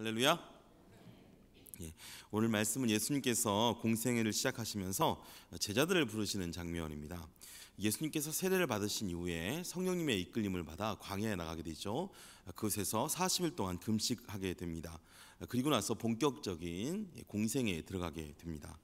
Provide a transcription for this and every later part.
할렐루야. 예, 오늘 말씀은 예수님께서 공생애를 시작하시면서 제자들을 부르시는 장면입니다. 예수님께서 세례를 받으신 이후에 성령님의 이끌림을 받아 광야에 나가게 되죠. 그곳에서 40일 동안 금식하게 됩니다. 그리고 나서 본격적인 공생애에 들어가게 됩니다.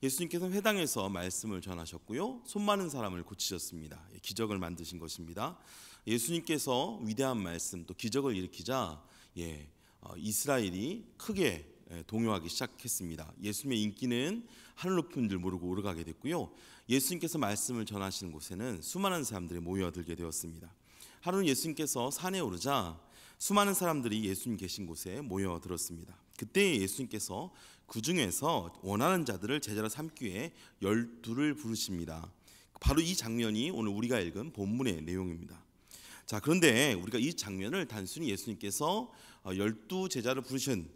예수님께서 회당에서 말씀을 전하셨고요. 손 많은 사람을 고치셨습니다. 예, 기적을 만드신 것입니다. 예수님께서 위대한 말씀 또 기적을 일으키자 예, 어, 이스라엘이 크게 예, 동요하기 시작했습니다. 예수님의 인기는 하늘 높은 줄 모르고 오르가게 됐고요. 예수님께서 말씀을 전하시는 곳에는 수많은 사람들이 모여들게 되었습니다. 하루는 예수님께서 산에 오르자 수많은 사람들이 예수님 계신 곳에 모여들었습니다. 그때 예수님께서 그 중에서 원하는 자들을 제자로 삼기 위해 열두를 부르십니다. 바로 이 장면이 오늘 우리가 읽은 본문의 내용입니다. 자 그런데 우리가 이 장면을 단순히 예수님께서 어, 열두 제자를 부르신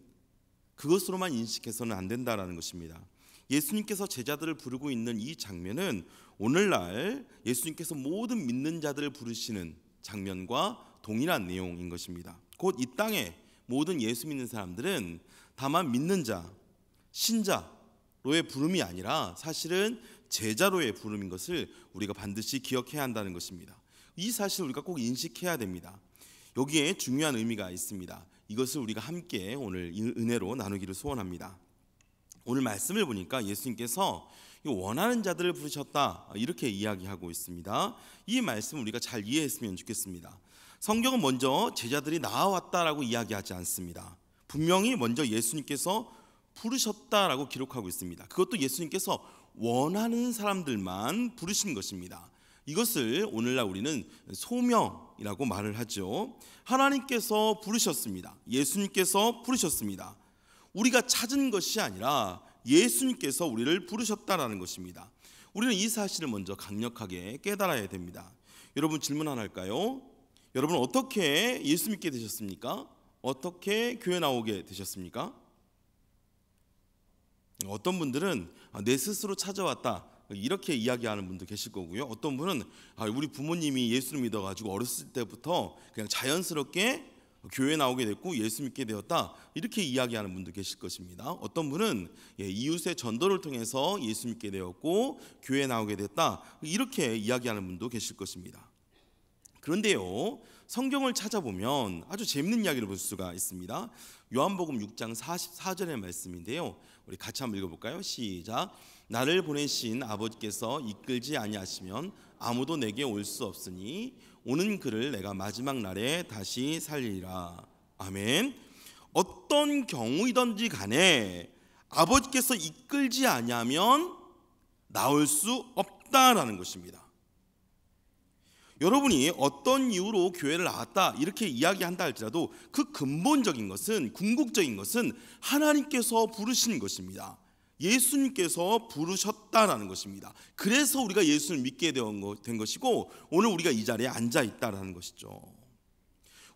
그것으로만 인식해서는 안 된다라는 것입니다. 예수님께서 제자들을 부르고 있는 이 장면은 오늘날 예수님께서 모든 믿는 자들을 부르시는 장면과 동일한 내용인 것입니다. 곧 이 땅에 모든 예수 믿는 사람들은 다만 믿는 자, 신자로의 부름이 아니라 사실은 제자로의 부름인 것을 우리가 반드시 기억해야 한다는 것입니다. 이 사실을 우리가 꼭 인식해야 됩니다. 여기에 중요한 의미가 있습니다. 이것을 우리가 함께 오늘 은혜로 나누기를 소원합니다. 오늘 말씀을 보니까 예수님께서 원하는 자들을 부르셨다 이렇게 이야기하고 있습니다. 이 말씀 우리가 잘 이해했으면 좋겠습니다. 성경은 먼저 제자들이 나왔다라고 이야기하지 않습니다. 분명히 먼저 예수님께서 부르셨다라고 기록하고 있습니다. 그것도 예수님께서 원하는 사람들만 부르신 것입니다. 이것을 오늘날 우리는 소명이라고 말을 하죠. 하나님께서 부르셨습니다. 예수님께서 부르셨습니다. 우리가 찾은 것이 아니라 예수님께서 우리를 부르셨다라는 것입니다. 우리는 이 사실을 먼저 강력하게 깨달아야 됩니다. 여러분 질문 하나 할까요? 여러분 어떻게 예수 믿게 되셨습니까? 어떻게 교회 나오게 되셨습니까? 어떤 분들은 아, 내 스스로 찾아왔다. 이렇게 이야기하는 분도 계실 거고요. 어떤 분은 아, 우리 부모님이 예수를 믿어가지고 어렸을 때부터 그냥 자연스럽게 교회 나오게 됐고 예수 믿게 되었다 이렇게 이야기하는 분도 계실 것입니다. 어떤 분은 예, 이웃의 전도를 통해서 예수 믿게 되었고 교회 나오게 됐다 이렇게 이야기하는 분도 계실 것입니다. 그런데요 성경을 찾아보면 아주 재밌는 이야기를 볼 수가 있습니다. 요한복음 6장 44절의 말씀인데요. 우리 같이 한번 읽어볼까요? 시작. 나를 보내신 아버지께서 이끌지 아니하시면 아무도 내게 올 수 없으니 오는 그를 내가 마지막 날에 다시 살리라. 아멘. 어떤 경우이든지 간에 아버지께서 이끌지 아니하면 나올 수 없다라는 것입니다. 여러분이 어떤 이유로 교회를 나왔다 이렇게 이야기한다 할지라도 그 근본적인 것은 궁극적인 것은 하나님께서 부르신 것입니다. 예수님께서 부르셨다라는 것입니다. 그래서 우리가 예수를 믿게 된 것이고 오늘 우리가 이 자리에 앉아 있다라는 것이죠.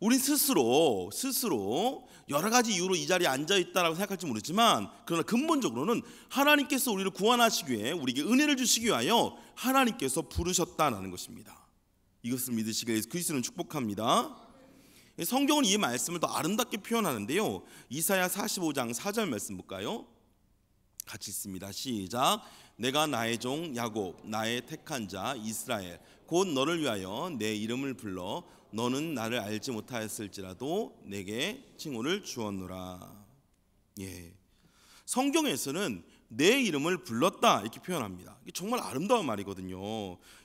우린 스스로 스스로 여러 가지 이유로 이 자리에 앉아 있다라고 생각할지 모르지만 그러나 근본적으로는 하나님께서 우리를 구원하시기 위해 우리에게 은혜를 주시기 위하여 하나님께서 부르셨다라는 것입니다. 이것을 믿으시길 예수 그리스도는 축복합니다. 성경은 이 말씀을 더 아름답게 표현하는데요. 이사야 45장 4절 말씀 볼까요? 같이 있습니다. 시작. 내가 나의 종 야곱, 나의 택한 자 이스라엘, 곧 너를 위하여 내 이름을 불러 너는 나를 알지 못하였을지라도 내게 칭호를 주었노라. 예. 성경에서는 내 이름을 불렀다 이렇게 표현합니다. 이게 정말 아름다운 말이거든요.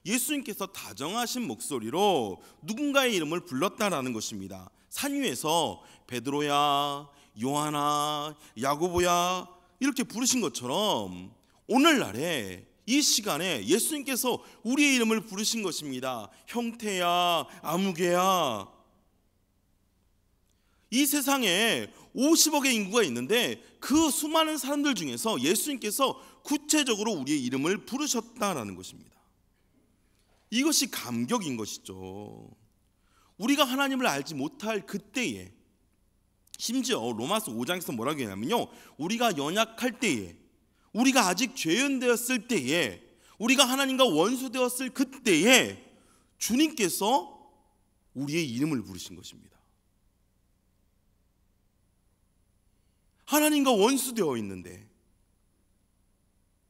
예수님께서 다정하신 목소리로 누군가의 이름을 불렀다라는 것입니다. 산 위에서 베드로야, 요하나, 야고보야 이렇게 부르신 것처럼 오늘날에 이 시간에 예수님께서 우리의 이름을 부르신 것입니다. 형태야, 아무개야. 이 세상에 50억의 인구가 있는데 그 수많은 사람들 중에서 예수님께서 구체적으로 우리의 이름을 부르셨다라는 것입니다. 이것이 감격인 것이죠. 우리가 하나님을 알지 못할 그때에 심지어 로마서 5장에서 뭐라고 했냐면요. 우리가 연약할 때에 우리가 아직 죄연되었을 때에 우리가 하나님과 원수되었을 그때에 주님께서 우리의 이름을 부르신 것입니다. 하나님과 원수되어 있는데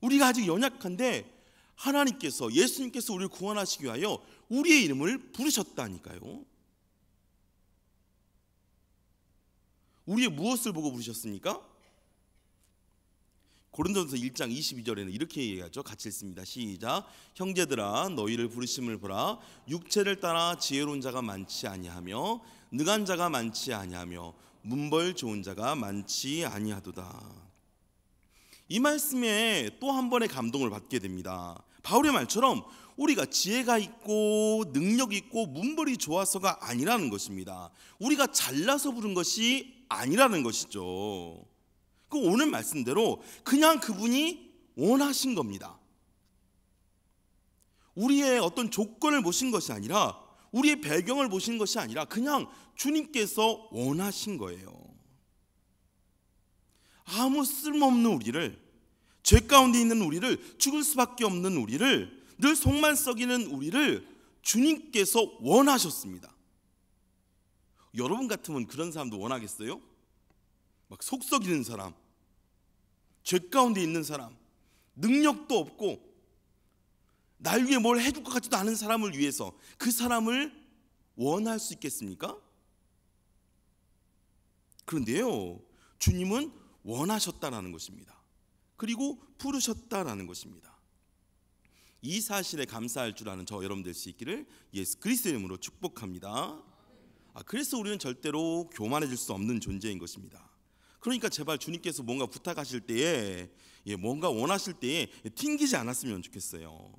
우리가 아직 연약한데 하나님께서 예수님께서 우리를 구원하시기 위하여 우리의 이름을 부르셨다니까요. 우리의 무엇을 보고 부르셨습니까? 고린도전서 1장 22절에는 이렇게 얘기하죠. 같이 읽습니다. 시작. 형제들아 너희를 부르심을 보라 육체를 따라 지혜로운 자가 많지 아니하며 능한 자가 많지 아니하며 문벌 좋은 자가 많지 아니하도다. 이 말씀에 또 한 번의 감동을 받게 됩니다. 바울의 말처럼 우리가 지혜가 있고 능력 있고 문벌이 좋아서가 아니라는 것입니다. 우리가 잘나서 부른 것이 아니라는 것이죠. 그 오늘 말씀대로 그냥 그분이 원하신 겁니다. 우리의 어떤 조건을 보신 것이 아니라 우리의 배경을 보신 것이 아니라 그냥 주님께서 원하신 거예요. 아무 쓸모없는 우리를 죄 가운데 있는 우리를 죽을 수밖에 없는 우리를 늘 속만 썩이는 우리를 주님께서 원하셨습니다. 여러분 같으면 그런 사람도 원하겠어요? 막속 썩이는 사람, 죄 가운데 있는 사람, 능력도 없고 날 위해 뭘 해줄 것 같지도 않은 사람을 위해서 그 사람을 원할 수 있겠습니까? 그런데요, 주님은 원하셨다라는 것입니다. 그리고 부르셨다라는 것입니다. 이 사실에 감사할 줄 아는 저 여러분 될수 있기를 예수 그리스도 이름으로 축복합니다. 아, 그래서 우리는 절대로 교만해질 수 없는 존재인 것입니다. 그러니까 제발 주님께서 뭔가 부탁하실 때에 예, 뭔가 원하실 때에 튕기지 않았으면 좋겠어요.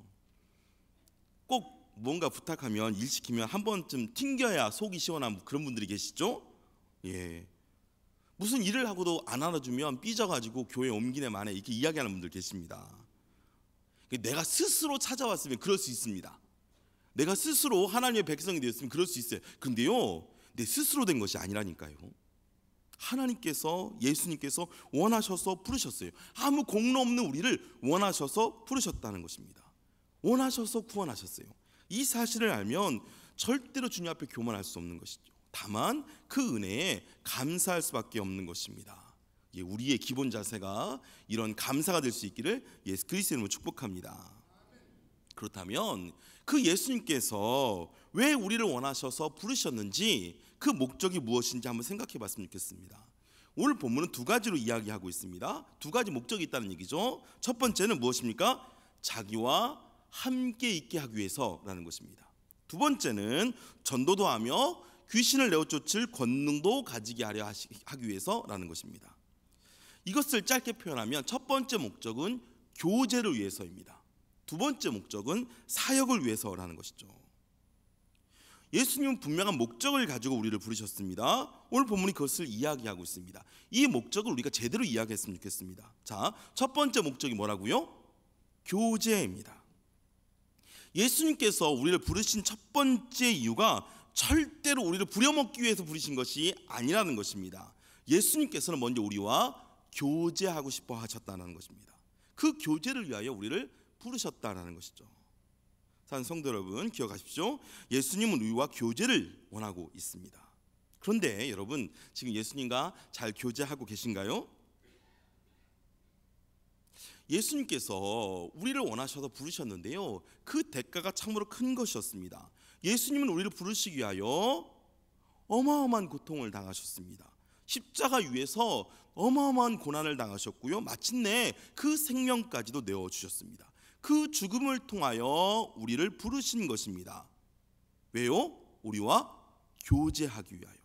꼭 뭔가 부탁하면 일 시키면 한 번쯤 튕겨야 속이 시원한 그런 분들이 계시죠? 예. 무슨 일을 하고도 안 알아주면 삐져가지고 교회 옮기네 만에 이렇게 이야기하는 분들 계십니다. 그 내가 스스로 찾아왔으면 그럴 수 있습니다. 내가 스스로 하나님의 백성이 되었으면 그럴 수 있어요. 근데요, 내 스스로 된 것이 아니라니까요. 하나님께서 예수님께서 원하셔서 부르셨어요. 아무 공로 없는 우리를 원하셔서 부르셨다는 것입니다. 원하셔서 구원하셨어요. 이 사실을 알면 절대로 주님 앞에 교만할 수 없는 것이죠. 다만 그 은혜에 감사할 수밖에 없는 것입니다. 예, 우리의 기본 자세가 이런 감사가 될 수 있기를 예수 그리스도의 이름으로 축복합니다. 그렇다면 그 예수님께서 왜 우리를 원하셔서 부르셨는지 그 목적이 무엇인지 한번 생각해 봤으면 좋겠습니다. 오늘 본문은 두 가지로 이야기하고 있습니다. 두 가지 목적이 있다는 얘기죠. 첫 번째는 무엇입니까? 자기와 함께 있게 하기 위해서라는 것입니다. 두 번째는 전도도 하며 귀신을 내어쫓을 권능도 가지게 하려 하기 위해서라는 것입니다. 이것을 짧게 표현하면 첫 번째 목적은 교제를 위해서입니다. 두 번째 목적은 사역을 위해서라는 것이죠. 예수님은 분명한 목적을 가지고 우리를 부르셨습니다. 오늘 본문이 그것을 이야기하고 있습니다. 이 목적을 우리가 제대로 이야기했으면 좋겠습니다. 자, 첫 번째 목적이 뭐라고요? 교제입니다. 예수님께서 우리를 부르신 첫 번째 이유가 절대로 우리를 부려먹기 위해서 부르신 것이 아니라는 것입니다. 예수님께서는 먼저 우리와 교제하고 싶어 하셨다는 것입니다. 그 교제를 위하여 우리를 부르셨다는 것이죠. 사 성도 여러분 기억하십시오. 예수님은 우리와 교제를 원하고 있습니다. 그런데 여러분 지금 예수님과 잘 교제하고 계신가요? 예수님께서 우리를 원하셔서 부르셨는데요. 그 대가가 참으로 큰 것이었습니다. 예수님은 우리를 부르시기 위하여 어마어마한 고통을 당하셨습니다. 십자가 위에서 어마어마한 고난을 당하셨고요. 마침내 그 생명까지도 내어 주셨습니다. 그 죽음을 통하여 우리를 부르신 것입니다. 왜요? 우리와 교제하기 위하여.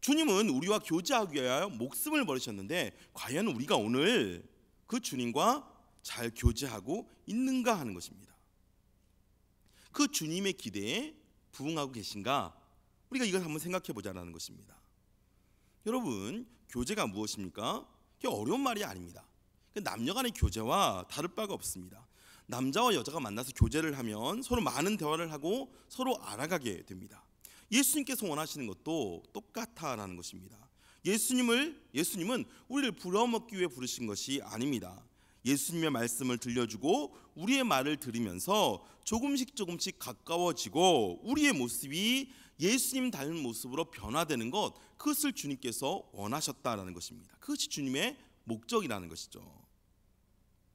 주님은 우리와 교제하기 위하여 목숨을 버리셨는데 과연 우리가 오늘 그 주님과 잘 교제하고 있는가 하는 것입니다. 그 주님의 기대에 부응하고 계신가? 우리가 이걸 한번 생각해 보자라는 것입니다. 여러분 교제가 무엇입니까? 그게 어려운 말이 아닙니다. 그 남녀 간의 교제와 다를 바가 없습니다. 남자와 여자가 만나서 교제를 하면 서로 많은 대화를 하고 서로 알아가게 됩니다. 예수님께서 원하시는 것도 똑같다라는 것입니다. 예수님을 예수님은 우리를 부러먹기 위해 부르신 것이 아닙니다. 예수님의 말씀을 들려주고 우리의 말을 들으면서 조금씩 조금씩 가까워지고 우리의 모습이 예수님 닮은 모습으로 변화되는 것 그것을 주님께서 원하셨다라는 것입니다. 그것이 주님의 목적이라는 것이죠.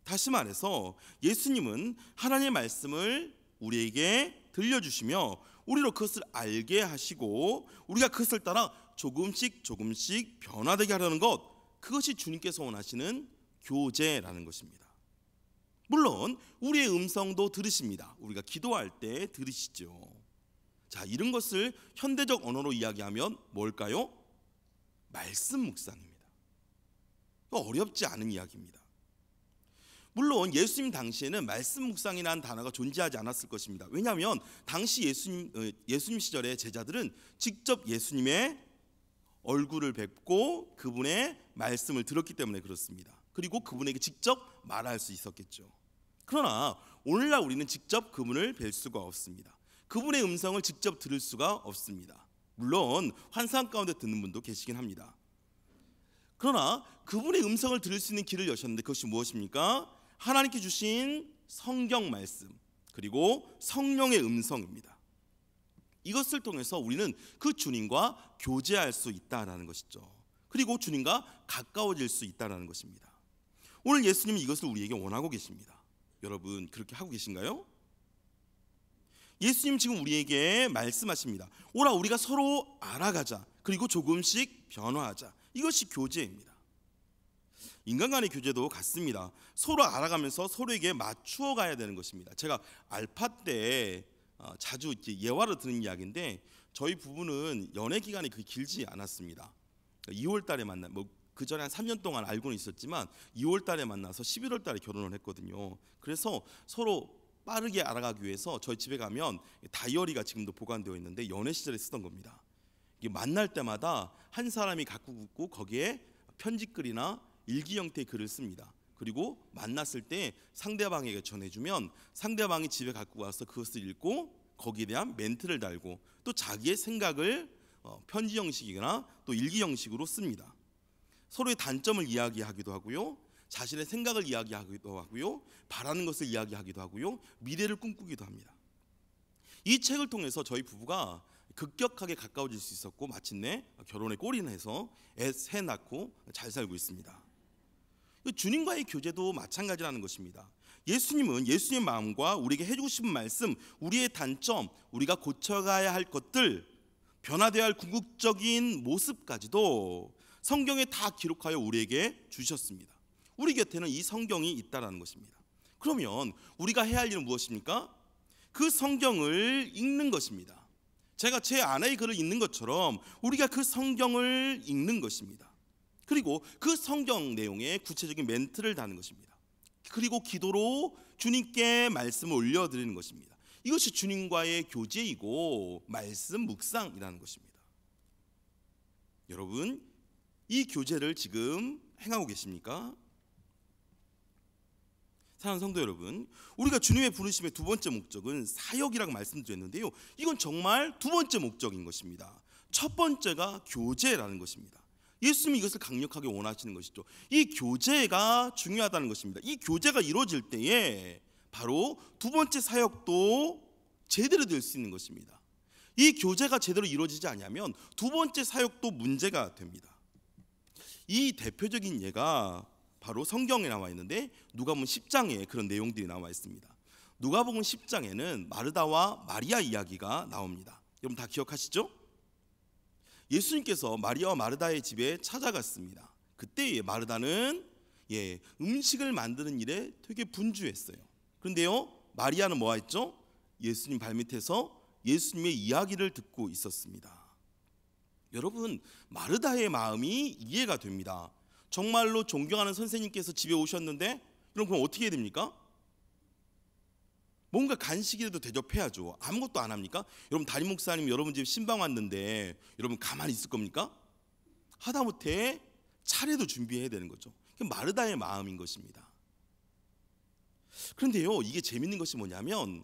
다시 말해서 예수님은 하나님의 말씀을 우리에게 들려주시며 우리로 그것을 알게 하시고 우리가 그것을 따라 조금씩 조금씩 변화되게 하려는 것 그것이 주님께서 원하시는 교제라는 것입니다. 물론 우리의 음성도 들으십니다. 우리가 기도할 때 들으시죠. 자, 이런 것을 현대적 언어로 이야기하면 뭘까요? 말씀 묵상입니다. 어렵지 않은 이야기입니다. 물론 예수님 당시에는 말씀 묵상이라는 단어가 존재하지 않았을 것입니다. 왜냐하면 당시 예수님 어, 예수님 시절의 제자들은 직접 예수님의 얼굴을 뵙고 그분의 말씀을 들었기 때문에 그렇습니다. 그리고 그분에게 직접 말할 수 있었겠죠. 그러나 오늘날 우리는 직접 그분을 뵐 수가 없습니다. 그분의 음성을 직접 들을 수가 없습니다. 물론 환상 가운데 듣는 분도 계시긴 합니다. 그러나 그분의 음성을 들을 수 있는 길을 여셨는데 그것이 무엇입니까? 하나님께 주신 성경 말씀 그리고 성령의 음성입니다. 이것을 통해서 우리는 그 주님과 교제할 수 있다라는 것이죠. 그리고 주님과 가까워질 수 있다라는 것입니다. 오늘 예수님은 이것을 우리에게 원하고 계십니다. 여러분 그렇게 하고 계신가요? 예수님 지금 우리에게 말씀하십니다. 오라 우리가 서로 알아가자. 그리고 조금씩 변화하자. 이것이 교제입니다. 인간 간의 교제도 같습니다. 서로 알아가면서 서로에게 맞추어 가야 되는 것입니다. 제가 알파 때 어, 자주 예화를 드는 이야기인데 저희 부부는 연애 기간이 그 길지 않았습니다. 2월 달에 만나 뭐그 전에 한 3년 동안 알고는 있었지만 2월 달에 만나서 11월 달에 결혼을 했거든요. 그래서 서로 빠르게 알아가기 위해서 저희 집에 가면 다이어리가 지금도 보관되어 있는데 연애 시절에 쓰던 겁니다. 만날 때마다 한 사람이 갖고 있고 거기에 편지글이나 일기 형태의 글을 씁니다. 그리고 만났을 때 상대방에게 전해주면 상대방이 집에 갖고 와서 그것을 읽고 거기에 대한 멘트를 달고 또 자기의 생각을 어, 편지 형식이거나 또 일기 형식으로 씁니다. 서로의 단점을 이야기하기도 하고요. 자신의 생각을 이야기하기도 하고요. 바라는 것을 이야기하기도 하고요. 미래를 꿈꾸기도 합니다. 이 책을 통해서 저희 부부가 급격하게 가까워질 수 있었고 마침내 결혼에 꼬리내서 애 낳고 잘 살고 있습니다. 그 주님과의 교제도 마찬가지라는 것입니다. 예수님은 예수님 마음과 우리에게 해주고 싶은 말씀, 우리의 단점, 우리가 고쳐가야 할 것들, 변화되어야 할 궁극적인 모습까지도 성경에 다 기록하여 우리에게 주셨습니다. 우리 곁에는 이 성경이 있다라는 것입니다. 그러면 우리가 해야 할 일은 무엇입니까? 그 성경을 읽는 것입니다. 제가 제 아내의 글을 읽는 것처럼 우리가 그 성경을 읽는 것입니다. 그리고 그 성경 내용에 구체적인 멘트를 다는 것입니다. 그리고 기도로 주님께 말씀을 올려드리는 것입니다. 이것이 주님과의 교제이고 말씀 묵상이라는 것입니다. 여러분, 이 교제를 지금 행하고 계십니까? 사랑 성도 여러분, 우리가 주님의 부르심의 두 번째 목적은 사역이라고 말씀드렸는데요. 이건 정말 두 번째 목적인 것입니다. 첫 번째가 교제라는 것입니다. 예수님이 이것을 강력하게 원하시는 것이죠. 이 교제가 중요하다는 것입니다. 이 교제가 이루어질 때에 바로 두 번째 사역도 제대로 될 수 있는 것입니다. 이 교제가 제대로 이루어지지 않으면 두 번째 사역도 문제가 됩니다. 이 대표적인 예가 바로 성경에 나와 있는데 누가복음 10장에 그런 내용들이 나와 있습니다. 누가복음 10장에는 마르다와 마리아 이야기가 나옵니다. 여러분 다 기억하시죠? 예수님께서 마리아와 마르다의 집에 찾아갔습니다. 그때 마르다는 예, 음식을 만드는 일에 되게 분주했어요. 그런데요, 마리아는 뭐 했죠? 예수님 발밑에서 예수님의 이야기를 듣고 있었습니다. 여러분, 마르다의 마음이 이해가 됩니다. 정말로 존경하는 선생님께서 집에 오셨는데 그럼 그럼 어떻게 해야 됩니까? 뭔가 간식이라도 대접해야죠. 아무것도 안 합니까? 여러분 담임 목사님 여러분 집 신방 왔는데 여러분 가만히 있을 겁니까? 하다못해 차례도 준비해야 되는 거죠. 마르다의 마음인 것입니다. 그런데요, 이게 재밌는 것이 뭐냐면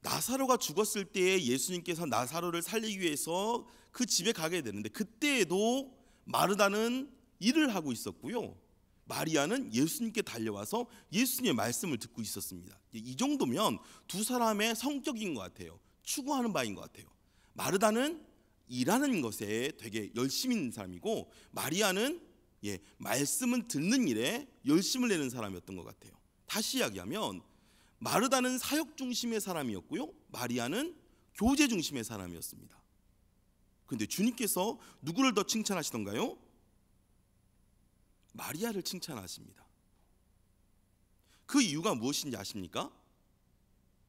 나사로가 죽었을 때 예수님께서 나사로를 살리기 위해서 그 집에 가게 되는데 그때에도 마르다는 일을 하고 있었고요. 마리아는 예수님께 달려와서 예수님의 말씀을 듣고 있었습니다. 이 정도면 두 사람의 성격인 것 같아요. 추구하는 바인 것 같아요. 마르다는 일하는 것에 되게 열심 있는 사람이고 마리아는 예, 말씀은 듣는 일에 열심을 내는 사람이었던 것 같아요. 다시 이야기하면 마르다는 사역 중심의 사람이었고요. 마리아는 교제 중심의 사람이었습니다. 근데 주님께서 누구를 더 칭찬하시던가요? 마리아를 칭찬하십니다. 그 이유가 무엇인지 아십니까?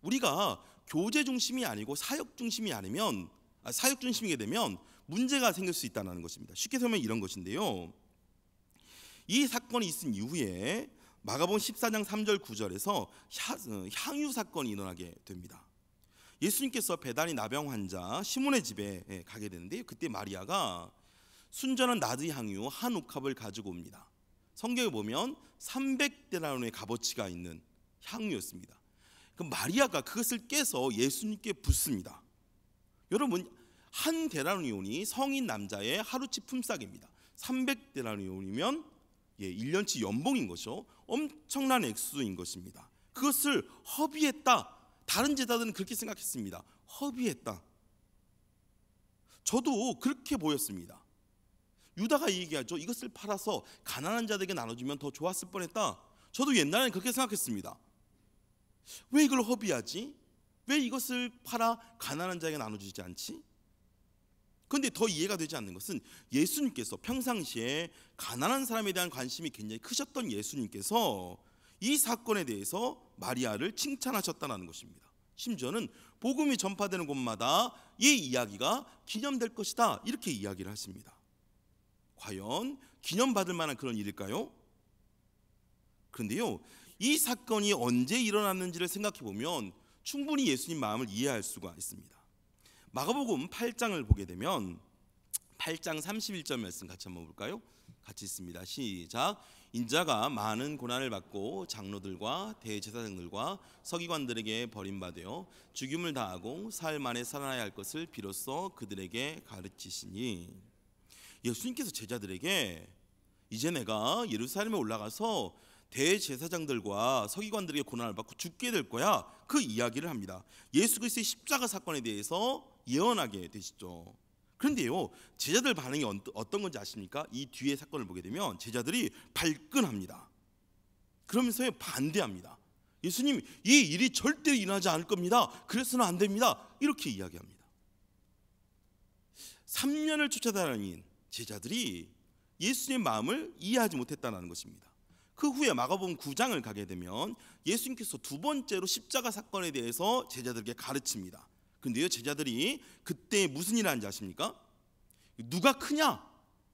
우리가 교제 중심이 아니고 사역 중심이 아니면 아, 사역 중심이게 되면 문제가 생길 수 있다는 것입니다. 쉽게 설명 이런 것인데요. 이 사건이 있은 이후에 마가복음 14장 3절 9절에서 어, 향유 사건이 일어나게 됩니다. 예수님께서 배단이 나병 환자 시몬의 집에 예, 가게 되는데 그때 마리아가 순전한 나드 향유 한 옥합을 가지고 옵니다. 성경에 보면 300데나로의 값어치가 있는 향유였습니다. 그 마리아가 그것을 깨서 예수님께 붓습니다. 여러분 한데나온이 성인 남자의 하루치 품삯입니다. 3 0 0데나온이면 예, 1년치 연봉인 것이죠. 엄청난 액수인 것입니다. 그것을 허비했다. 다른 제자들은 그렇게 생각했습니다. 허비했다. 저도 그렇게 보였습니다. 유다가 얘기하죠. 이것을 팔아서 가난한 자들에게 나눠주면 더 좋았을 뻔했다. 저도 옛날에는 그렇게 생각했습니다. 왜 이걸 허비하지? 왜 이것을 팔아 가난한 자에게 나눠주지 않지? 그런데 더 이해가 되지 않는 것은 예수님께서 평상시에 가난한 사람에 대한 관심이 굉장히 크셨던 예수님께서 이 사건에 대해서 마리아를 칭찬하셨다는 것입니다. 심지어는 복음이 전파되는 곳마다 이 이야기가 기념될 것이다 이렇게 이야기를 하십니다. 과연 기념받을 만한 그런 일일까요? 그런데요, 이 사건이 언제 일어났는지를 생각해 보면 충분히 예수님 마음을 이해할 수가 있습니다. 마가복음 8장을 보게 되면 8장 31절 말씀 같이 한번 볼까요? 같이 있습니다. 시작. 인자가 많은 고난을 받고 장로들과 대제사장들과 서기관들에게 버림받아 죽임을 당하고 사흘 만에 살아나야 할 것을 비로소 그들에게 가르치시니 예수님께서 제자들에게 이제 내가 예루살렘에 올라가서 대제사장들과 서기관들에게 고난을 받고 죽게 될 거야. 그 이야기를 합니다. 예수 그리스도의 십자가 사건에 대해서 예언하게 되시죠. 그런데요, 제자들 반응이 어떤 건지 아십니까? 이 뒤에 사건을 보게 되면 제자들이 발끈합니다. 그러면서 반대합니다. 예수님, 이 일이 절대로 일어나지 않을 겁니다. 그래서는 안 됩니다. 이렇게 이야기합니다. 3년을 쫓아다니는 제자들이 예수님의 마음을 이해하지 못했다는 것입니다. 그 후에 마가복음 9장을 가게 되면 예수님께서 두 번째로 십자가 사건에 대해서 제자들에게 가르칩니다. 근데요 제자들이 그때 무슨 일을 하는지 아십니까? 누가 크냐?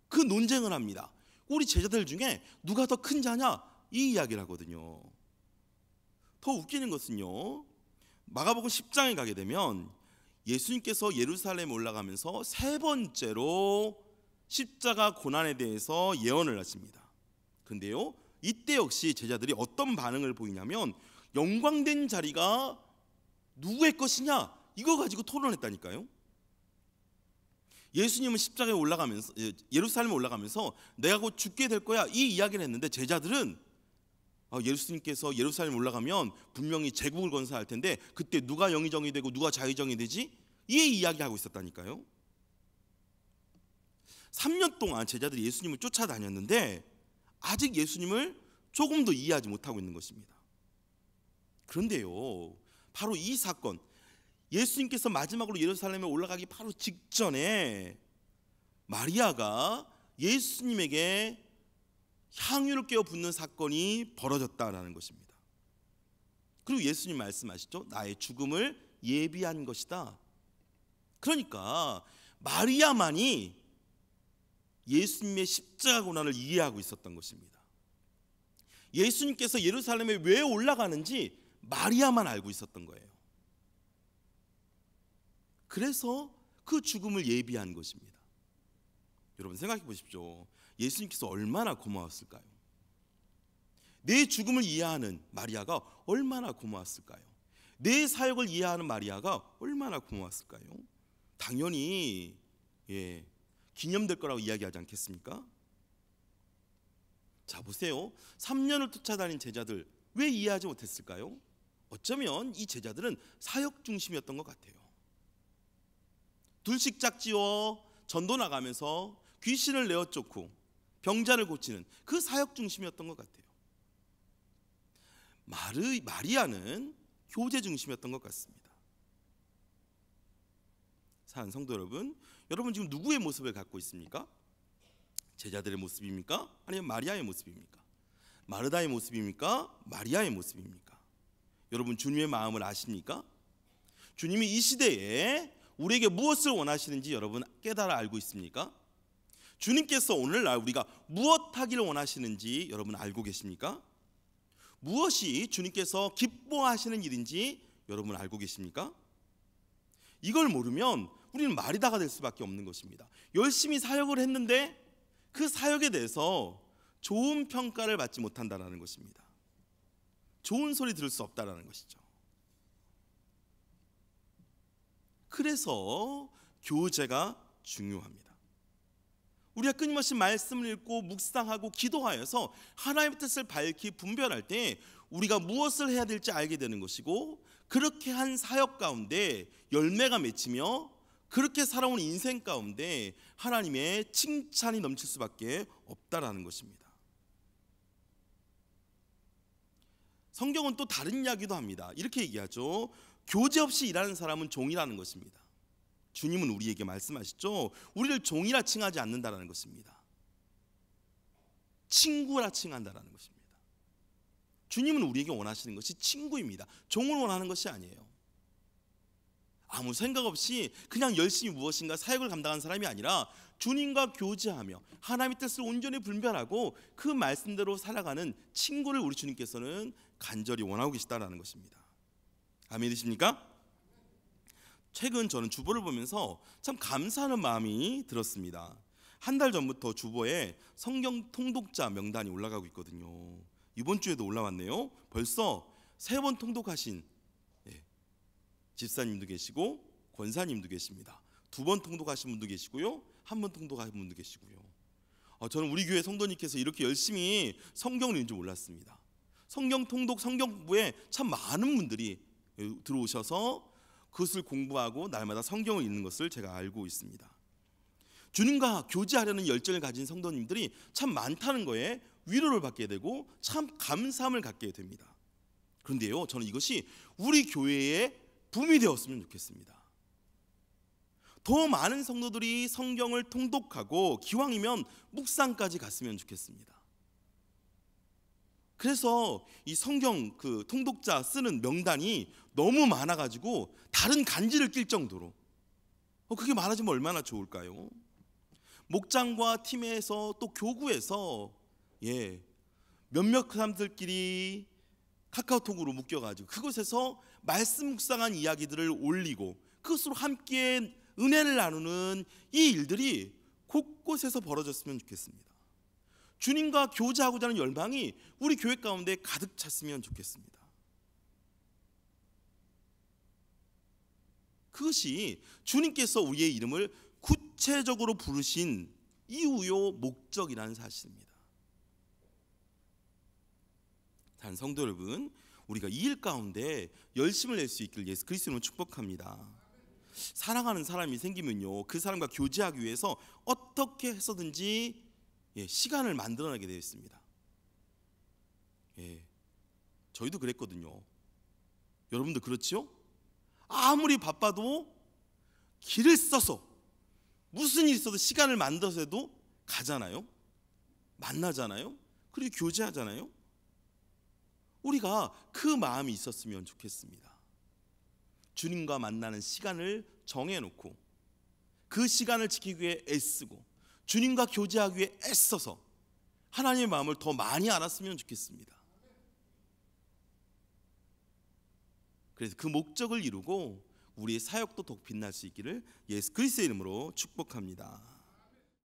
그 논쟁을 합니다. 우리 제자들 중에 누가 더 큰 자냐? 이 이야기를 하거든요. 더 웃기는 것은요. 마가복음 10장에 가게 되면 예수님께서 예루살렘에 올라가면서 세 번째로 십자가 고난에 대해서 예언을 하십니다. 근데요, 이때 역시 제자들이 어떤 반응을 보이냐면 영광된 자리가 누구의 것이냐 이거 가지고 토론했다니까요. 예수님은 십자가에 올라가면서 예, 예루살렘에 올라가면서 내가 곧 죽게 될 거야 이 이야기를 했는데 제자들은 아, 예수님께서 예루살렘 올라가면 분명히 제국을 건설할 텐데 그때 누가 영의정이 되고 누가 자의정이 되지 이 이야기하고 있었다니까요. 3년 동안 제자들이 예수님을 쫓아다녔는데 아직 예수님을 조금 도 이해하지 못하고 있는 것입니다. 그런데요. 바로 이 사건 예수님께서 마지막으로 예루살렘에 올라가기 바로 직전에 마리아가 예수님에게 향유를 깨어 붓는 사건이 벌어졌다라는 것입니다. 그리고 예수님 말씀하시죠. 나의 죽음을 예비한 것이다. 그러니까 마리아만이 예수님의 십자가 고난을 이해하고 있었던 것입니다. 예수님께서 예루살렘에 왜 올라가는지 마리아만 알고 있었던 거예요. 그래서 그 죽음을 예비한 것입니다. 여러분 생각해 보십시오. 예수님께서 얼마나 고마웠을까요? 내 죽음을 이해하는 마리아가 얼마나 고마웠을까요? 내 사역을 이해하는 마리아가 얼마나 고마웠을까요? 당연히 예, 기념될 거라고 이야기하지 않겠습니까? 자 보세요. 3년을 쫓아다닌 제자들 왜 이해하지 못했을까요? 어쩌면 이 제자들은 사역 중심이었던 것 같아요. 둘씩 짝지어 전도 나가면서 귀신을 내어 쫓고 병자를 고치는 그 사역 중심이었던 것 같아요. 마르, 마리아는 교제 중심이었던 것 같습니다. 사는 성도 여러분, 여러분 지금 누구의 모습을 갖고 있습니까? 제자들의 모습입니까? 아니면 마리아의 모습입니까? 마르다의 모습입니까? 마리아의 모습입니까? 여러분 주님의 마음을 아십니까? 주님이 이 시대에 우리에게 무엇을 원하시는지 여러분 깨달아 알고 있습니까? 주님께서 오늘날 우리가 무엇 하기를 원하시는지 여러분 알고 계십니까? 무엇이 주님께서 기뻐하시는 일인지 여러분 알고 계십니까? 이걸 모르면 우리는 말이다가 될 수밖에 없는 것입니다. 열심히 사역을 했는데 그 사역에 대해서 좋은 평가를 받지 못한다라는 것입니다. 좋은 소리 들을 수 없다라는 것이죠. 그래서 교제가 중요합니다. 우리가 끊임없이 말씀을 읽고 묵상하고 기도하여서 하나님의 뜻을 밝히 분별할 때 우리가 무엇을 해야 될지 알게 되는 것이고 그렇게 한 사역 가운데 열매가 맺히며 그렇게 살아온 인생 가운데 하나님의 칭찬이 넘칠 수밖에 없다라는 것입니다. 성경은 또 다른 이야기도 합니다. 이렇게 얘기하죠. 교제 없이 일하는 사람은 종이라는 것입니다. 주님은 우리에게 말씀하시죠. 우리를 종이라 칭하지 않는다라는 것입니다. 친구라 칭한다라는 것입니다. 주님은 우리에게 원하시는 것이 친구입니다. 종을 원하는 것이 아니에요. 아무 생각 없이 그냥 열심히 무엇인가 사역을 감당한 사람이 아니라 주님과 교제하며 하나님의 뜻을 온전히 분별하고 그 말씀대로 살아가는 친구를 우리 주님께서는 간절히 원하고 계시다라는 것입니다. 아멘이십니까? 최근 저는 주보를 보면서 참 감사하는 마음이 들었습니다. 한 달 전부터 주보에 성경 통독자 명단이 올라가고 있거든요. 이번 주에도 올라왔네요. 벌써 세 번 통독하신 집사님도 계시고 권사님도 계십니다. 두 번 통독하신 분도 계시고요. 한 번 통독하신 분도 계시고요. 어, 저는 우리 교회 성도님께서 이렇게 열심히 성경을 읽는 줄 몰랐습니다. 성경 통독 성경부에 공참 많은 분들이 들어오셔서 그것을 공부하고 날마다 성경을 읽는 것을 제가 알고 있습니다. 주님과 교제하려는 열정을 가진 성도님들이 참 많다는 거에 위로를 받게 되고 참 감사함을 갖게 됩니다. 그런데요, 저는 이것이 우리 교회의 붐이 되었으면 좋겠습니다. 더 많은 성도들이 성경을 통독하고 기왕이면 묵상까지 갔으면 좋겠습니다. 그래서 이 성경 그 통독자 쓰는 명단이 너무 많아가지고 다른 간지를 낄 정도로 어, 그게 많아지면 얼마나 좋을까요? 목장과 팀에서 또 교구에서 예 몇몇 사람들끼리 카카오톡으로 묶여가지고 그곳에서 말씀 묵상한 이야기들을 올리고 그것으로 함께 은혜를 나누는 이 일들이 곳곳에서 벌어졌으면 좋겠습니다. 주님과 교제하고자 하는 열망이 우리 교회 가운데 가득 찼으면 좋겠습니다. 그것이 주님께서 우리의 이름을 구체적으로 부르신 이유요 목적이라는 사실입니다. 약한 성도 여러분, 우리가 이 일 가운데 열심을 낼 수 있길 예수 그리스도는 축복합니다. 사랑하는 사람이 생기면요, 그 사람과 교제하기 위해서 어떻게 해서든지 예, 시간을 만들어내게 되어 있습니다. 예, 저희도 그랬거든요. 여러분도 그렇지요? 아무리 바빠도 길을 써서 무슨 일 있어도 시간을 만들어서도 가잖아요. 만나잖아요. 그리고 교제하잖아요. 우리가 그 마음이 있었으면 좋겠습니다. 주님과 만나는 시간을 정해놓고 그 시간을 지키기 위해 애쓰고 주님과 교제하기 위해 애써서 하나님의 마음을 더 많이 알았으면 좋겠습니다. 그래서 그 목적을 이루고 우리의 사역도 더 빛날 수 있기를 예수 그리스의 이름으로 축복합니다.